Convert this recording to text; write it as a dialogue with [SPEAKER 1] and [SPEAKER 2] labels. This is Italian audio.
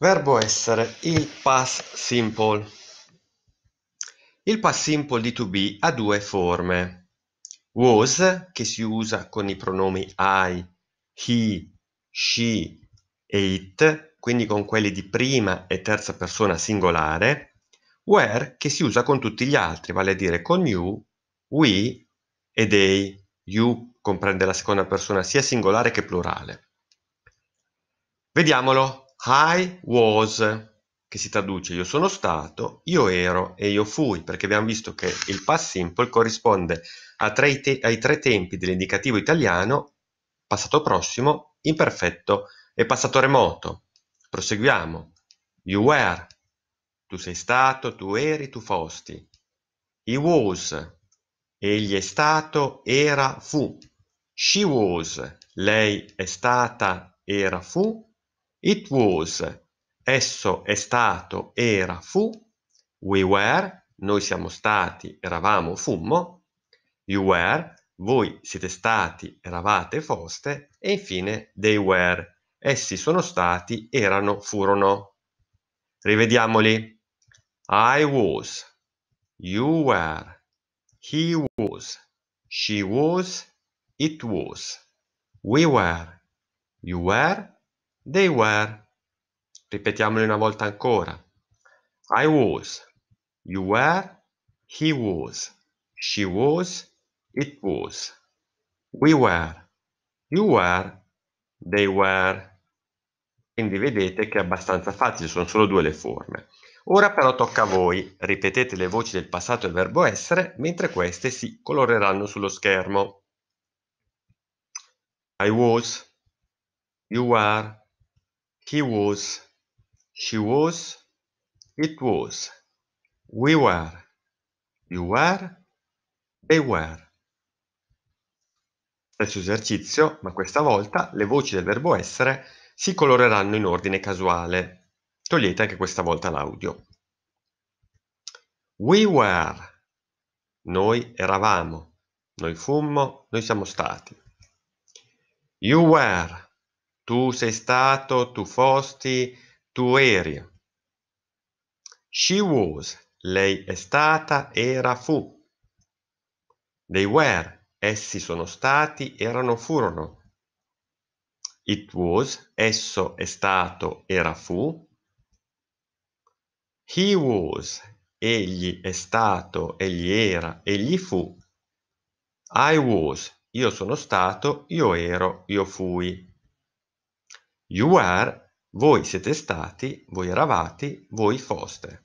[SPEAKER 1] Verbo essere, il past simple. Il past simple di to be ha due forme. Was, che si usa con i pronomi I, he, she e it, quindi con quelli di prima e terza persona singolare. Where, che si usa con tutti gli altri, vale a dire con you, we e they. You comprende la seconda persona sia singolare che plurale. Vediamolo i was, che si traduce io sono stato, io ero e io fui, perché abbiamo visto che il past simple corrisponde tre te- ai tre tempi dell'indicativo italiano passato prossimo, imperfetto e passato remoto. Proseguiamo. You were, tu sei stato, tu eri, tu fosti. He was, egli è stato, era, fu. She was, lei è stata, era, fu. It was, esso è stato, era, fu. We were, noi siamo stati, eravamo, fummo. You were, voi siete stati, eravate, foste. E infine they were, essi sono stati, erano, furono. Rivediamoli. I was, you were, he was, she was, it was, we were, you were, They were. Ripetiamolo una volta ancora. I was. You were. He was. She was. It was. We were. You were. They were. Quindi vedete che è abbastanza facile, sono solo due le forme. Ora però tocca a voi, ripetete le voci del passato e il verbo essere, mentre queste si coloreranno sullo schermo. I was, you were, He was. She was. It was. We were. You were. They were. Stesso esercizio, ma questa volta le voci del verbo essere si coloreranno in ordine casuale. Togliete anche questa volta l'audio. We were. Noi eravamo. Noi fummo. Noi siamo stati. You were. Tu sei stato, tu fosti, tu eri. She was, lei è stata, era, fu. They were, essi sono stati, erano, furono. It was, esso è stato, era, fu. He was, egli è stato, egli era, egli fu. I was, io sono stato, io ero, io fui. You are, voi siete stati, voi eravate, voi foste.